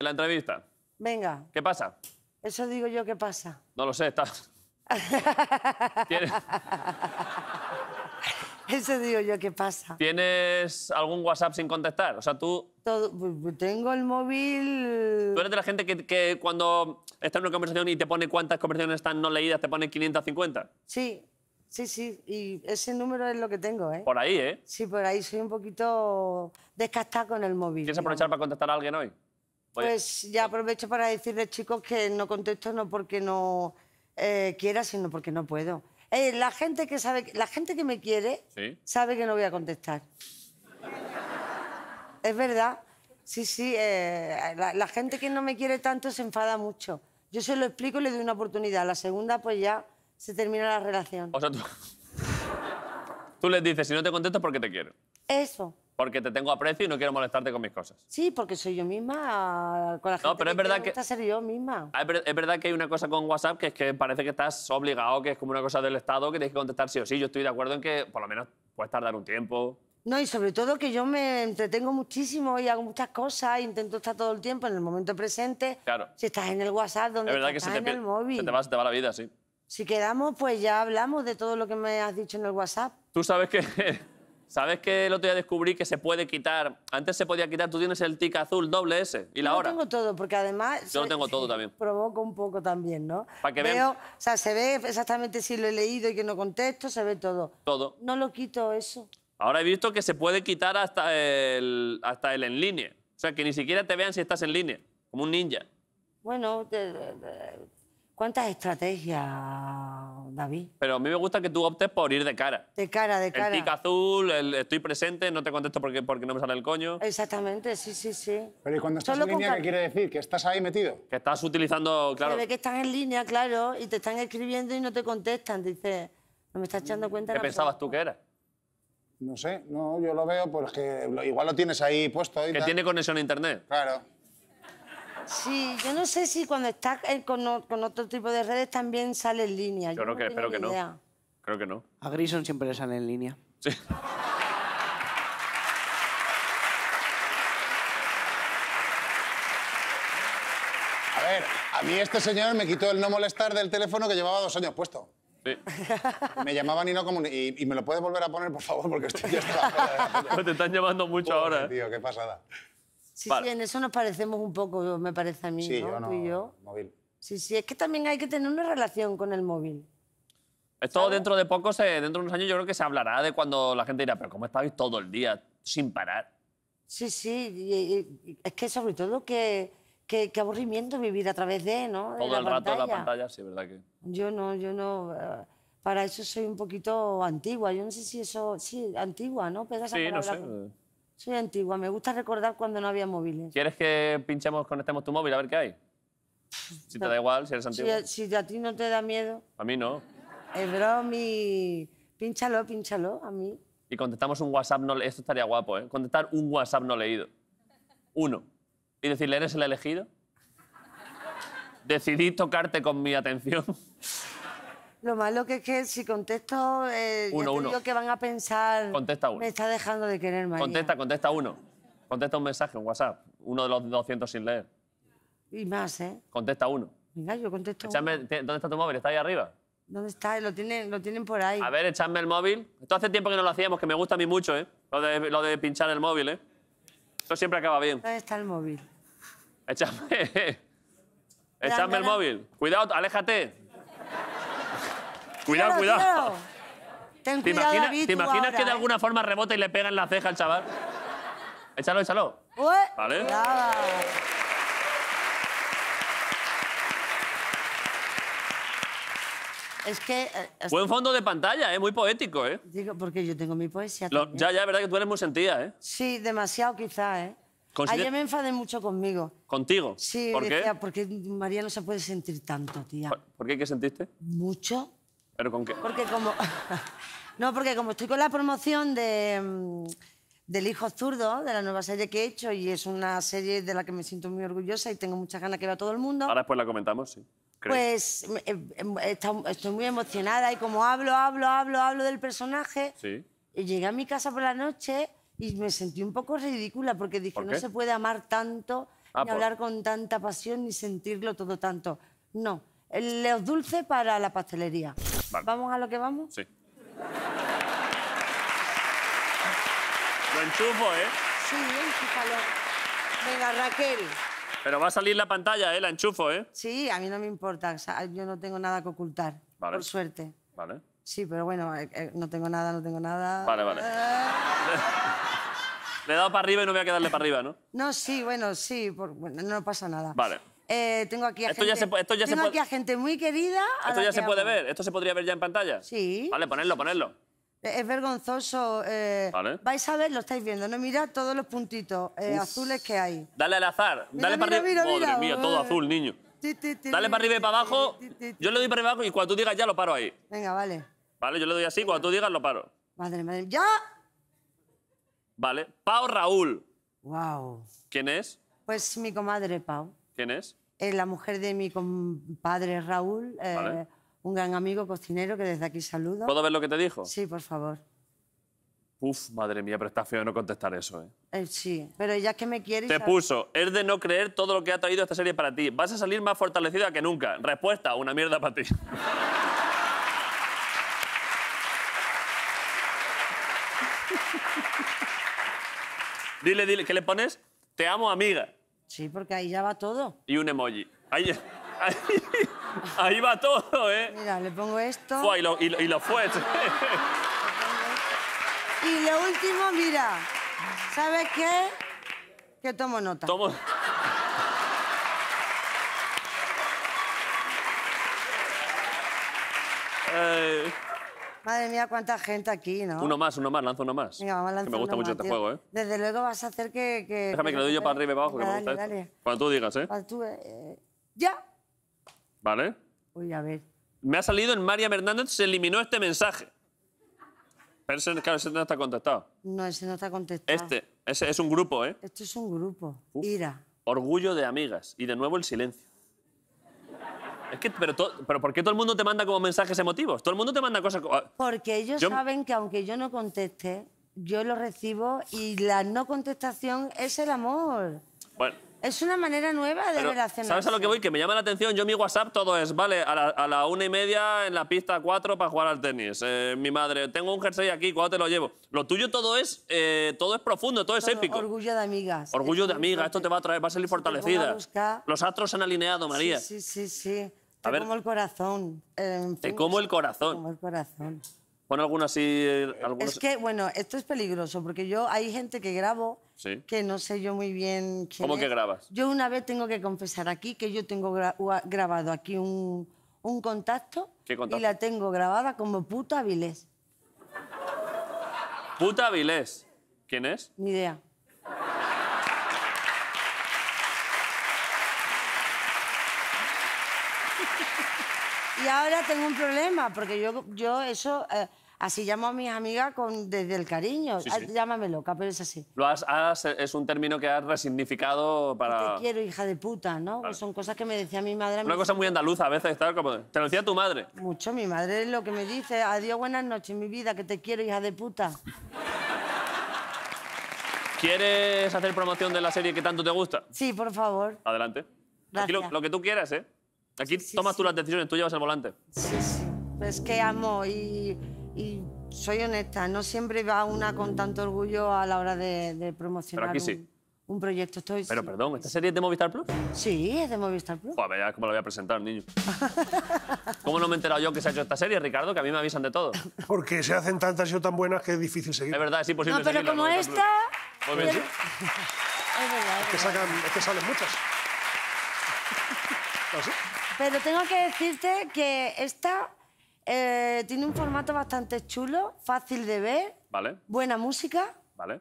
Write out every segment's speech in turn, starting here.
La entrevista. Venga. ¿Qué pasa? Eso digo yo, que pasa? No lo sé, ¿estás? Eso digo yo, que pasa? ¿Tienes algún WhatsApp sin contestar? O sea, tú... tengo el móvil... Tú eres de la gente que, cuando está en una conversación y te pone cuántas conversaciones están no leídas, te pone 550. Sí. Sí, sí, y ese número es lo que tengo, ¿eh? Por ahí, ¿eh? Sí, por ahí soy un poquito descastada con el móvil. ¿Quieres aprovechar para contestar a alguien hoy? Pues ya aprovecho para decirles, chicos, que no contesto no porque no eh, quiera, sino porque no puedo. Eh, la gente que sabe, la gente que me quiere sabe que no voy a contestar. es verdad. Sí, sí. Eh, la, la gente que no me quiere tanto se enfada mucho. Yo se lo explico y le doy una oportunidad. La segunda, pues ya se termina la relación. O sea, tú, tú les dices, si no te contesto, porque te quiero. Eso. Porque te tengo aprecio y no quiero molestarte con mis cosas. Sí, porque soy yo misma con la gente. No, pero es verdad que. ser yo misma. Ah, es verdad que hay una cosa con WhatsApp que es que parece que estás obligado, que es como una cosa del Estado, que tienes que contestar sí o sí. Yo estoy de acuerdo en que por lo menos puedes tardar un tiempo. No, y sobre todo que yo me entretengo muchísimo y hago muchas cosas, intento estar todo el tiempo en el momento presente. Claro. Si estás en el WhatsApp, donde estás, en el móvil. va, se te va la vida, sí. Si quedamos, pues ya hablamos de todo lo que me has dicho en el WhatsApp. Tú sabes que. ¿Sabes que el otro día descubrí que se puede quitar? Antes se podía quitar, tú tienes el tic azul doble S y la hora. Yo tengo todo, porque además. Yo lo tengo todo también. Provoco un poco también, ¿no? Para que O sea, se ve exactamente si lo he leído y que no contesto, se ve todo. Todo. No lo quito eso. Ahora he visto que se puede quitar hasta el, hasta el en línea. O sea, que ni siquiera te vean si estás en línea, como un ninja. Bueno, te, ¿Cuántas estrategias, David? Pero a mí me gusta que tú optes por ir de cara. De cara, de cara. El tic azul, el estoy presente, no te contesto porque, porque no me sale el coño. Exactamente, sí, sí, sí. Pero ¿y cuando estás en línea qué quiere decir? ¿Que estás ahí metido? Que estás utilizando, claro... Se ve que estás en línea, claro, y te están escribiendo y no te contestan. Dices, no me estás echando cuenta... ¿Qué pensabas tú que era? No sé, no, yo lo veo porque igual lo tienes ahí puesto. que tiene conexión a internet. Claro. Sí, yo no sé si cuando estás eh, con, otro tipo de redes también sale en línea. Yo, no creo, espero que no. Creo que no. A Grison siempre le sale en línea. Sí. A ver, a mí este señor me quitó el no molestar del teléfono que llevaba dos años puesto. Sí. Me llamaban y no y, y, me lo puedes volver a poner, por favor, porque estoy ya Te están llamando mucho ahora. ¿eh? Tío, qué pasada. Sí, sí, en eso nos parecemos un poco, me parece a mí, Tú y yo. Sí, sí, es que también hay que tener una relación con el móvil. Esto dentro de poco, dentro de unos años, yo creo que se hablará de cuando la gente dirá, pero ¿cómo estáis todo el día sin parar? Sí, sí, y, es que sobre todo qué aburrimiento vivir a través de, ¿no? Todo el rato en la pantalla, sí, ¿verdad que? Yo no, yo no eh, para eso soy un poquito antigua. Yo no sé si eso. Sí, antigua, ¿no? sí, no sé. Eh. Soy antigua, me gusta recordar cuando no había móviles. ¿Quieres que pinchemos, conectemos tu móvil a ver qué hay? Si te da igual, si eres antigua. Si, a ti no te da miedo. A mí no. Es mi, Pínchalo, pínchalo, a mí. Y contestamos un WhatsApp no leído. Esto estaría guapo, ¿eh? Contestar un WhatsApp no leído. Uno. Y decirle, ¿eres el elegido? Decidí tocarte con mi atención. Lo malo que es que si contesto, eh, digo que van a pensar. Contesta uno. Me está dejando de querer, María. Contesta, contesta uno. Contesta un mensaje, un WhatsApp. Uno de los 200 sin leer. Y más, ¿eh? Contesta uno. Mira, yo contesto. uno. ¿Dónde está tu móvil? ¿Está ahí arriba? ¿Dónde está? Lo tienen, lo tienen por ahí. A ver, echadme el móvil. Esto hace tiempo que no lo hacíamos, que me gusta a mí mucho, ¿eh? Lo de, lo de pinchar el móvil, ¿eh? Esto siempre acaba bien. ¿Dónde está el móvil? Echadme. Echadme el móvil. Cuidado, aléjate. Cuidado, cuidado. ¿Te, imaginas que de eh. alguna forma rebota y le pega en la ceja al chaval? Échalo, échalo. vale. Es que... Fue eh, un fondo de pantalla, ¿eh? muy poético, ¿eh? Digo, porque yo tengo mi poesía Ya, ya, verdad que tú eres muy sentida, ¿eh? Sí, demasiado quizá, ¿eh? Ayer me enfadé mucho conmigo. ¿Contigo? Sí, ¿Por qué? porque María no se puede sentir tanto, tía. ¿Por, ¿Por qué? ¿Qué sentiste? Mucho. ¿Pero con qué? Porque como... no, porque como estoy con la promoción de, mm, del Hijo Zurdo, de la nueva serie que he hecho, y es una serie de la que me siento muy orgullosa y tengo muchas ganas que vea todo el mundo. Ahora después la comentamos, sí. Pues em, em, estoy muy emocionada y como hablo, hablo, hablo, hablo del personaje, y llegué a mi casa por la noche y me sentí un poco ridícula porque dije, no se puede amar tanto, ah, hablar con tanta pasión, ni sentirlo todo tanto. No, los Dulce para la pastelería. ¿Vamos a lo que vamos? Sí. Lo enchufo, ¿eh? Sí, enchúfalo. Venga, Raquel. Pero va a salir la pantalla, ¿eh? La enchufo, ¿eh? Sí, a mí no me importa. yo no tengo nada que ocultar. Por suerte. Vale. Sí, pero bueno, eh, eh, no tengo nada, no tengo nada. Vale, vale. Eh. Le he dado para arriba y no voy a quedarle para arriba, ¿no? No, sí, bueno, sí, no pasa nada. Vale. Eh, tengo aquí a esto gente, ya aquí gente muy querida. Esto ya se puede ver, esto se podría ver ya en pantalla. Sí. Vale, ponerlo, ponerlo. Eh, es vergonzoso. Eh, vale. Vais a ver, lo estáis viendo, ¿no? Mirad todos los puntitos azules que hay. Dale al azar. dale para arriba. Madre mía, todo azul, niño. dale para arriba y para abajo. Yo le doy para abajo y cuando tú digas ya lo paro ahí. Venga, vale. Vale, yo le doy así, cuando tú digas lo paro. Madre, madre. ¡Ya! Vale. Pau Raúl. Wow. ¿Quién es? Pues mi comadre, Pau. ¿Quién es? Es eh, la mujer de mi compadre Raúl, eh, un gran amigo cocinero que desde aquí saludo. ¿Puedo ver lo que te dijo? Sí, por favor. Uf, madre mía, pero está feo no contestar eso, ¿eh? eh sí, pero ella es que me quiere... te puso, es de no creer todo lo que ha traído esta serie para ti. Vas a salir más fortalecida que nunca. Respuesta, una mierda para ti. dile, dile, ¿qué le pones? Te amo, amiga. Sí, porque ahí ya va todo. Y un emoji. Ahí, va todo, ¿eh? Mira, le pongo esto. y, lo, y, y, lo y lo último, mira. ¿Sabes qué? Que tomo nota. Tomo... eh... Madre mía, cuánta gente aquí, ¿no? Uno más, uno más, lanza uno más. Venga, vamos a lanzar que me gusta mucho este juego, ¿eh? Desde luego vas a hacer que... Déjame que lo doy yo para arriba y para abajo, que me gusta Cuando tú digas, ¿eh? Cuando tú, eh, ¡Ya! Vale. Uy, a ver. Me ha salido en María Hernández, se eliminó este mensaje. Pero claro, ese no está contestado. No, ese no está contestado. Este, ese es un grupo, ¿eh? Esto es un grupo. Ira. Orgullo de amigas. Y de nuevo el silencio. Es que, pero, pero ¿por qué todo el mundo te manda como mensajes emotivos? Todo el mundo te manda cosas... Como... Ah, Porque ellos saben que aunque yo no conteste, yo lo recibo y la no contestación es el amor. Bueno, es una manera nueva de relacionarse. ¿Sabes a lo que voy? Que me llama la atención. Yo mi WhatsApp todo es, vale, a la, una y media en la pista 4 para jugar al tenis. Eh, mi madre, tengo un jersey aquí, ¿cuándo te lo llevo? Lo tuyo todo es, eh, todo es profundo, todo, es épico. Orgullo de amigas. Orgullo de amigas, esto te va a traer, va a salir fortalecida. Los astros se han alineado, María. Sí, sí, sí. Te como el corazón. te como el corazón. Te como el corazón. Pon alguna así. Eh, es que, bueno, esto es peligroso porque yo hay gente que grabo que no sé yo muy bien. Quién ¿Cómo que grabas? Yo una vez tengo que confesar aquí que yo tengo grabado aquí un, contacto, y la tengo grabada como puta Avilés. ¿Puta Avilés! ¿Quién es? Ni idea. Y ahora tengo un problema, porque yo, yo eso... Eh, así llamo a mis amigas con, desde el cariño. Ah, llámame loca, pero es así. Lo has, es un término que has resignificado para... Te quiero, hija de puta, ¿no? son cosas que me decía mi madre. Una cosa muy andaluza a veces, tal como... Te lo decía tu madre. Mucho, mi madre es lo que me dice. Adiós, buenas noches, mi vida, que te quiero, hija de puta. ¿Quieres hacer promoción de la serie que tanto te gusta? Sí, por favor. Adelante. Aquí lo que tú quieras, ¿eh? Aquí tomas tú las decisiones, tú llevas el volante. Sí, sí. Es que amo y, soy honesta. No siempre va una con tanto orgullo a la hora de, promocionar. Pero aquí sí. Un proyecto estoy. Pero perdón, ¿esta serie es de Movistar Plus? Sí, es de Movistar Plus. Joder, ya cómo la voy a presentar, niño. ¿Cómo no me he enterado yo que se ha hecho esta serie, Ricardo? Que a mí me avisan de todo. Porque se hacen tantas y tan buenas que es difícil seguir. Es verdad, es imposible. No, pero como esta. Es que, sacan, que salen muchas. ¿Así? Pero tengo que decirte que esta eh, tiene un formato bastante chulo, fácil de ver. Buena música. Vale.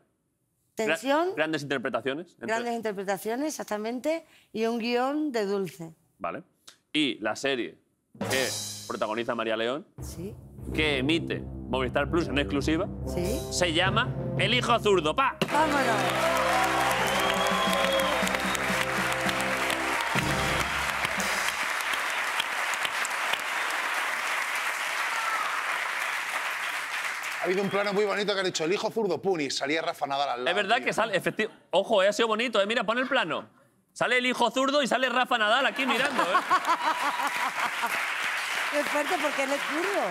Tensión. grandes interpretaciones. Grandes interpretaciones, exactamente. Y un guión de dulce. Vale. Y la serie que protagoniza María León. Que emite Movistar Plus en exclusiva. Se llama El hijo zurdo. ¡Pa! Vámonos. Ha habido un plano muy bonito que han dicho el hijo zurdo Puni, salía Rafa Nadal al lado. Es verdad que sale, efectivo. Ojo, eh, ha sido bonito, eh. mira, pon el plano. Sale el hijo zurdo y sale Rafa Nadal aquí mirando, ¿eh? Es fuerte porque él es zurdo.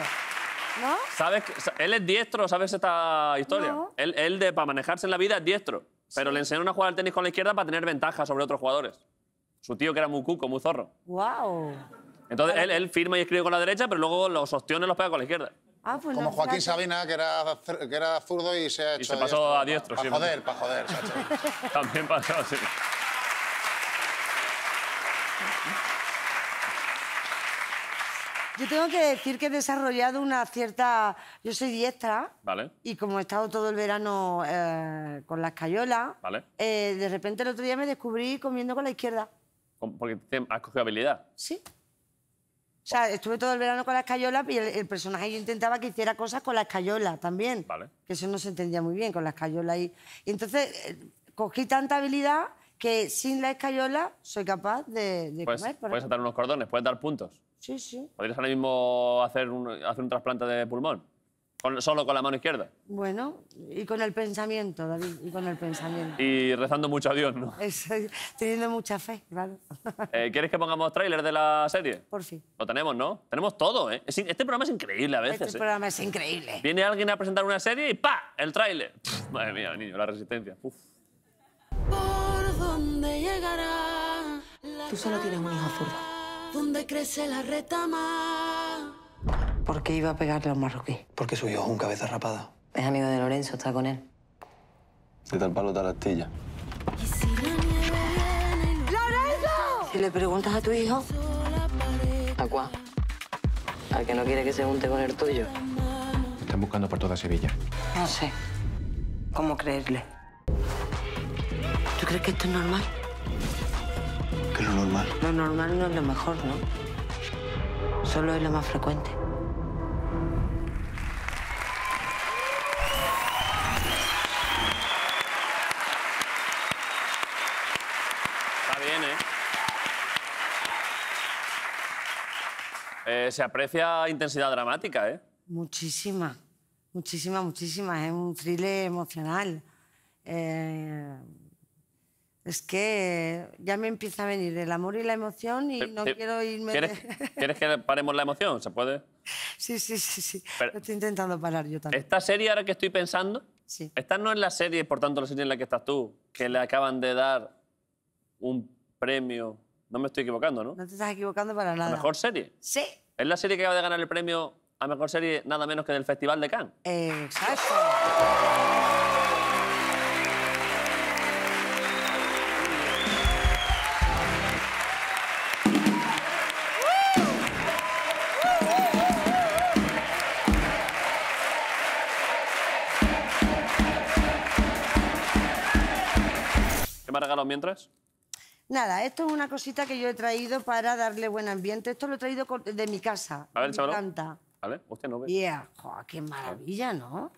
¿No? Él es diestro, ¿sabes esta historia? Él, de, para manejarse en la vida es diestro, pero le enseñaron a jugar al tenis con la izquierda para tener ventaja sobre otros jugadores. Su tío que era muy cuco, muy zorro. ¡Wow! Entonces él, firma y escribe con la derecha, pero luego los opciones los pega con la izquierda. Ah, pues como Joaquín Sabina, que era, que era zurdo y se ha hecho. Y se pasó a diestro, joder, para joder, También pasó, sí. Yo tengo que decir que he desarrollado una cierta... Yo soy diestra. Vale. Y como he estado todo el verano eh, con las escayola... Eh, de repente el otro día me descubrí comiendo con la izquierda. ¿Porque has cogido habilidad? Sí. O sea, estuve todo el verano con la escayola y el, personaje yo intentaba que hiciera cosas con la escayola también. Que eso no se entendía muy bien con la escayola. Y, y entonces eh, cogí tanta habilidad que sin la escayola soy capaz de, comer. puedes atar unos cordones, puedes dar puntos. Sí, sí. ¿Podrías ahora mismo hacer un, hacer un trasplante de pulmón? solo con la mano izquierda. Bueno, y con el pensamiento, David, y con el pensamiento. Y rezando mucho a Dios, ¿no? teniendo mucha fe, claro. Eh, ¿Quieres que pongamos tráiler de la serie? Por fin. Lo tenemos, ¿no? Tenemos todo, ¿eh? este programa es increíble a este veces. Este programa es increíble. Viene alguien a presentar una serie y ¡pa! El tráiler. Madre mía, niño, la resistencia. ¿Por dónde llegará? Tú solo tienes un hijo zurdo. ¿Dónde crece la retama? qué iba a pegarle a un marroquí? Porque su hijo es un cabeza rapada. Es amigo de Lorenzo, está con él. De tal palo, tal astilla. ¡Lorenzo! Si le preguntas a tu hijo... ¿A cuá? ¿Al que no quiere que se junte con el tuyo? Están buscando por toda Sevilla. No sé. ¿Cómo creerle? ¿Tú crees que esto es normal? ¿Qué es lo normal? Lo normal no es lo mejor, ¿no? Solo es lo más frecuente. Eh, se aprecia intensidad dramática, ¿eh? Muchísima, muchísima, muchísima. Es un thriller emocional. Eh, es que ya me empieza a venir el amor y la emoción y no quiero irme. ¿Quieres, que paremos la emoción? ¿Se puede? Sí, sí, sí, Lo estoy intentando parar yo también. Esta serie, ahora que estoy pensando, sí. esta no es la serie, por tanto, la serie en la que estás tú, que le acaban de dar un premio no me estoy equivocando, ¿no? No te estás equivocando para nada. ¿La mejor serie? Sí. Es la serie que acaba de ganar el premio a mejor serie nada menos que del Festival de Cannes. Exacto. ¿Qué me ha mientras? Nada, esto es una cosita que yo he traído para darle buen ambiente. Esto lo he traído de mi casa. A ver, chaval. Me encanta. ¿Vale? usted no ve. qué maravilla, ¿no?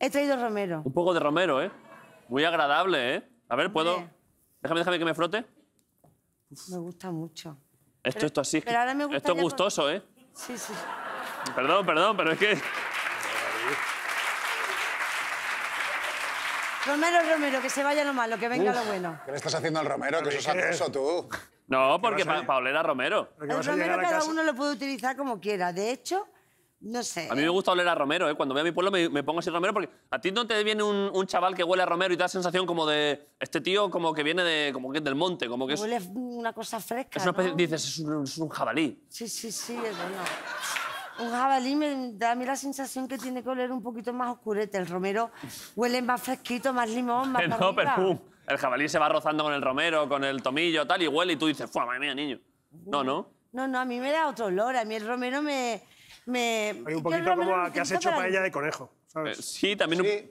He traído romero. Un poco de romero, ¿eh? Muy agradable, ¿eh? A ver, ¿puedo...? Déjame, déjame que me frote. Me gusta mucho. Esto, esto así. Pero ahora me gusta esto es gustoso, ¿eh? Sí, sí. Perdón, perdón, pero es que... Romero, Romero, que se vaya lo malo, que venga lo bueno. ¿Qué le estás haciendo al Romero? Que eso es tú. No, porque pa era Romero. El Romero cada uno lo puede utilizar como quiera. De hecho, no sé. A mí me ¿eh? gusta oler a Romero, ¿eh? Cuando voy a mi pueblo me, pongo así Romero porque a ti no te viene un, chaval que huele a Romero y te da sensación como de... Este tío como que viene de, como que del monte, como que Huele una cosa fresca, es una especie, Dices, es un, jabalí. Sí, sí, sí, un jabalí me da a mí la sensación que tiene que oler un poquito más oscurete. El romero huele más fresquito, más limón, más. No, El jabalí se va rozando con el romero, con el tomillo, tal, y huele, y tú dices, ¡fuah, madre mía, niño! No, no. No, no, a mí me da otro olor. A mí el romero me. me... Hay un poquito como a que has hecho paella de conejo, ¿sabes? Eh, sí, también. Sí.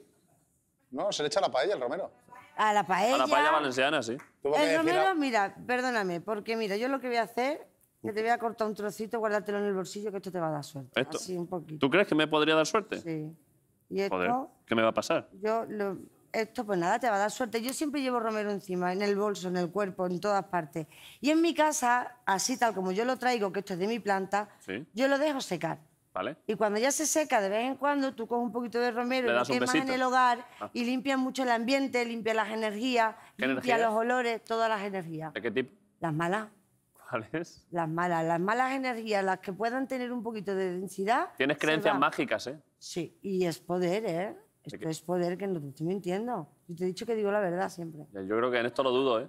No, se le echa la paella el romero. A la paella. A la paella valenciana, sí. El romero, mira, perdóname, porque mira, yo lo que voy a hacer que te voy a cortar un trocito, guárdatelo en el bolsillo, que esto te va a dar suerte. ¿Tú crees que me podría dar suerte? Sí. ¿Y esto? ¿qué me va a pasar? Yo, esto pues nada, te va a dar suerte. Yo siempre llevo romero encima, en el bolso, en el cuerpo, en todas partes. Y en mi casa, así tal como yo lo traigo, que esto es de mi planta, yo lo dejo secar. Vale. Y cuando ya se seca de vez en cuando, tú coges un poquito de romero y lo quemas en el hogar ah. y limpia mucho el ambiente, limpia las energías, limpias los olores, todas las energías. ¿De qué tipo? Las malas. Las malas, las malas energías, las que puedan tener un poquito de densidad. Tienes creencias mágicas, ¿eh? Sí, y es poder, ¿eh? Esto es poder que no te estoy mintiendo. Yo te he dicho que digo la verdad siempre. Yo creo que en esto lo dudo, ¿eh?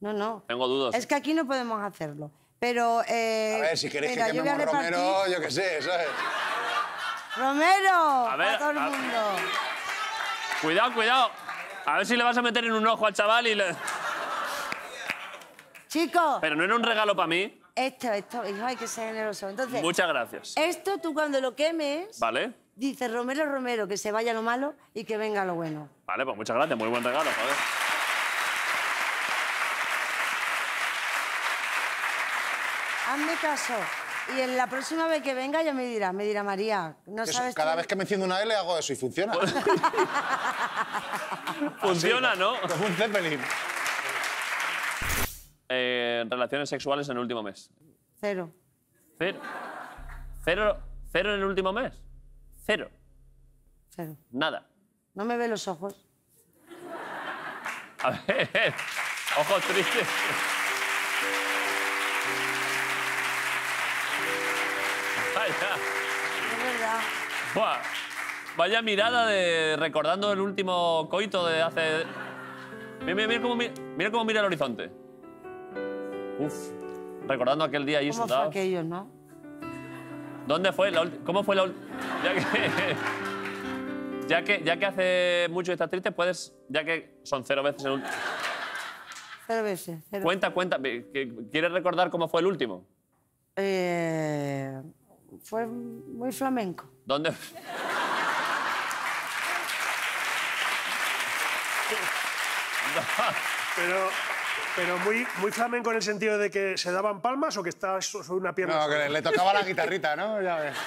No, no. Tengo dudas. Es que aquí no podemos hacerlo. Pero. Eh, a ver, si queréis que yo quememos Romero, yo qué sé, ¿sabes? ¡Romero! A todo el mundo. Cuidado, cuidado. A ver si le vas a meter en un ojo al chaval y le. Chicos. Pero no era un regalo para mí. Esto, esto, hijo, hay que ser generoso. Entonces. Muchas gracias. Esto tú cuando lo quemes. Vale. Dice Romero Romero que se vaya lo malo y que venga lo bueno. Vale, pues muchas gracias, muy buen regalo, joder. Hazme caso. Y en la próxima vez que venga ya me dirá, me dirá María, no sabes. Cada vez que me enciendo una L hago eso y funciona. funciona, ¿no? un Zeppelin en eh, relaciones sexuales en el último mes? Cero. Cero. Cero. en el último mes. Cero. Cero. Nada. No me ve los ojos. A ver. Ojos tristes. Vaya. Es verdad. Buah. Vaya mirada de recordando el último coito de hace. Mira, mira cómo mira el horizonte. Uf, recordando aquel día y eso ¿Cómo fue no? ¿Dónde fue? ¿Cómo fue la última...? Ya que, ya que hace mucho que estás triste, puedes... Ya que son cero veces el último... Cero veces. Cero. Cuenta, cuenta. ¿Quieres recordar cómo fue el último? Eh, fue muy flamenco. ¿Dónde...? Pero... Pero muy, muy flamenco en el sentido de que se daban palmas o que estaba sobre una pierna. No, que le tocaba la guitarrita, ¿no? Ya ves.